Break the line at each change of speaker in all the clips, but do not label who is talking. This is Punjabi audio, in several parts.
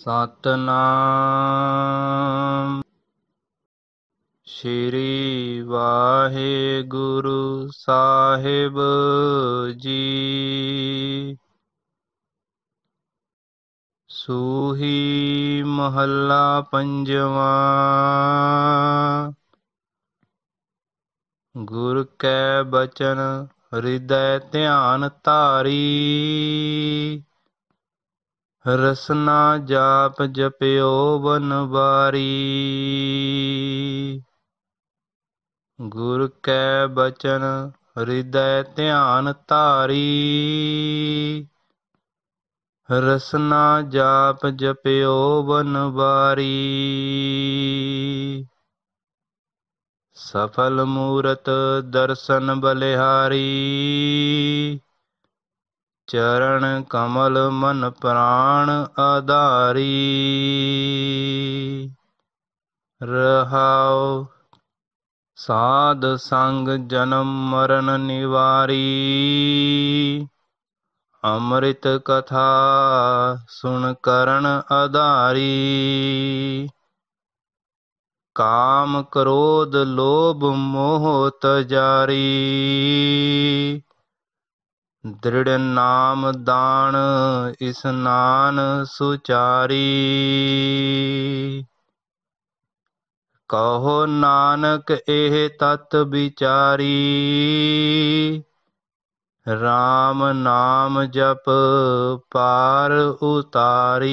ਸਤਨਾਮ ਸ਼੍ਰੀ ਵਾਹਿਗੁਰੂ ਸਾਹਿਬ ਜੀ ਸੂਹੀ ਮਹੱਲਾ ਪੰਜਵਾਂ ਗੁਰ ਕੈ ਬਚਨ ਹਿਰਦੈ ਧਿਆਨ ਧਾਰੀ ਰਸਨਾ ਜਾਪ ਜਪਿਓ ਬਨਵਾਰੀ ਗੁਰ ਕੈ ਬਚਨ ਹਿਰਦੈ ਧਿਆਨ ਧਾਰੀ ਰਸਨਾ ਜਾਪ ਜਪਿਓ ਬਨਵਾਰੀ ਸਫਲ ਮੂਰਤ ਦਰਸ਼ਨ ਬਲਿਹਾਰੀ ਚਰਨ ਕਮਲ ਮਨ ਪ੍ਰਾਣ ਆਧਾਰੀ ਰਹਾਉ ਸਾਧ ਸੰਗ ਜਨਮ ਮਰਨ ਨਿਵਾਰੀ ਅੰਮ੍ਰਿਤ ਕਥਾ ਸੁਣ ਕਰਨ ਆਧਾਰੀ ਕਾਮ ਕ੍ਰੋਧ ਲੋਭ ਮੋਹ ਤਜਾਰੀ ਦ੍ਰਿੜ ਨਾਮ ਦਾਨ ਇਸਨਾਨ ਸੁਚਾਰੀ ਕਹੋ ਨਾਨਕ ਇਹ ਤਤ ਵਿਚਾਰੀ RAM ਨਾਮ ਜਪ ਪਾਰ ਉਤਾਰੀ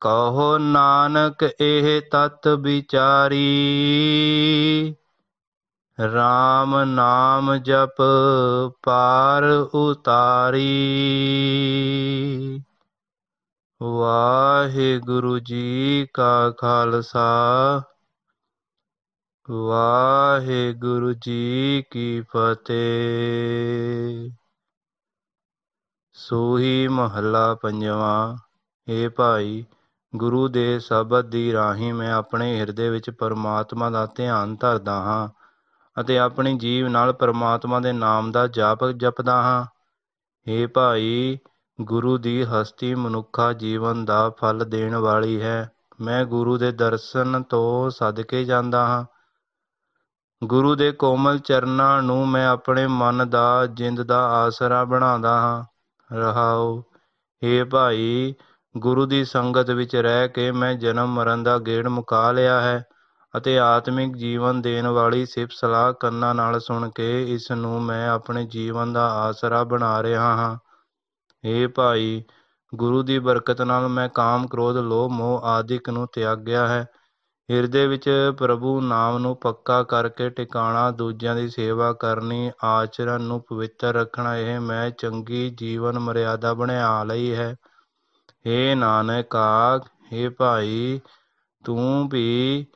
ਕਹੋ ਨਾਨਕ ਇਹ ਤਤ ਵਿਚਾਰੀ ਰਾਮ ਨਾਮ ਜਪ ਪਾਰ ਉਤਾਰੀ ਵਾਹਿਗੁਰੂ ਜੀ ਕਾ ਖਾਲਸਾ ਵਾਹਿਗੁਰੂ ਜੀ ਕੀ ਫਤਿਹ ਸੋਹੀ ਮਹੱਲਾ ਪੰਜਵਾਂ ਏ ਭਾਈ ਗੁਰੂ ਦੇ ਸ਼ਬਦ ਦੀ ਰਾਹੀ ਮੈਂ ਆਪਣੇ ਹਿਰਦੇ ਵਿੱਚ ਪਰਮਾਤਮਾ ਦਾ ਧਿਆਨ ਧਰਦਾ ਹਾਂ ਅਤੇ ਆਪਣੀ ਜੀਵ ਨਾਲ ਪਰਮਾਤਮਾ ਦੇ ਨਾਮ ਦਾ ਜਾਪ ਜਪਦਾ ਹਾਂ हे ਭਾਈ ਗੁਰੂ ਦੀ ਹਸਤੀ ਮਨੁੱਖਾ ਜੀਵਨ ਦਾ ਫਲ ਦੇਣ ਵਾਲੀ ਹੈ ਮੈਂ ਗੁਰੂ ਦੇ ਦਰਸ਼ਨ ਤੋਂ ਸਦਕੇ ਜਾਂਦਾ ਹਾਂ ਗੁਰੂ ਦੇ ਕੋਮਲ ਚਰਨਾਂ ਨੂੰ ਮੈਂ ਆਪਣੇ ਮਨ ਦਾ ਜਿੰਦ ਦਾ ਆਸਰਾ ਬਣਾਉਂਦਾ ਹਾਂ ਰਹਾਉ हे ਭਾਈ ਗੁਰੂ ਦੀ ਸੰਗਤ ਵਿੱਚ ਰਹਿ ਕੇ ਮੈਂ ਜਨਮ ਮਰਨ ਦਾ ਗੇੜ ਮੁਕਾ ਲਿਆ ਹੈ ਅਤੇ ਆਤਮਿਕ ਜੀਵਨ ਦੇਣ ਵਾਲੀ ਸਿਫਤ ਸਲਾਹ ਕੰਨਾਂ ਨਾਲ ਸੁਣ ਕੇ ਇਸ ਨੂੰ ਮੈਂ ਆਪਣੇ ਜੀਵਨ ਦਾ ਆਸਰਾ ਬਣਾ ਰਿਹਾ ਹਾਂ ਏ ਭਾਈ ਗੁਰੂ ਦੀ ਬਰਕਤ ਨਾਲ ਮੈਂ ਕਾਮ ਕ੍ਰੋਧ ਲੋਭ ਮੋਹ ਆਦਿਕ ਨੂੰ ਤਿਆਗਿਆ ਹੈ ਹਿਰਦੇ ਵਿੱਚ ਪ੍ਰਭੂ ਨਾਮ ਨੂੰ ਪੱਕਾ ਕਰਕੇ ਟਿਕਾਣਾ ਦੂਜਿਆਂ ਦੀ ਸੇਵਾ ਕਰਨੀ ਆਚਰਣ ਨੂੰ ਪਵਿੱਤਰ ਰੱਖਣਾ ਇਹ ਮੈਂ ਚੰਗੀ ਜੀਵਨ ਮਰਿਆਦਾ ਬਣਾ ਲਈ ਹੈ ਏ ਨਾਨਕ ਆਖ ਭਾਈ ਤੂੰ ਵੀ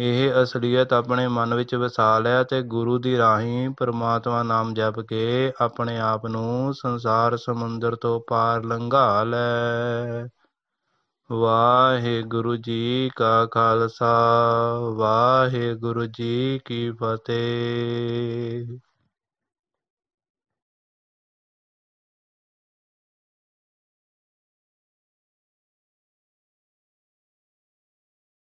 ਇਹ ਅਸਲੀਅਤ ਆਪਣੇ ਮਨ ਵਿੱਚ ਵਸਾ ਲੈ ਤੇ ਗੁਰੂ ਦੀ ਰਾਹੀਂ ਪਰਮਾਤਮਾ ਨਾਮ ਜਪ ਕੇ ਆਪਣੇ ਆਪ ਨੂੰ ਸੰਸਾਰ ਸਮੁੰਦਰ ਤੋਂ ਪਾਰ ਲੰਘਾ ਲੈ ਵਾਹਿਗੁਰੂ ਜੀ ਕਾ ਖਾਲਸਾ ਵਾਹਿਗੁਰੂ ਜੀ ਕੀ ਫਤਿਹ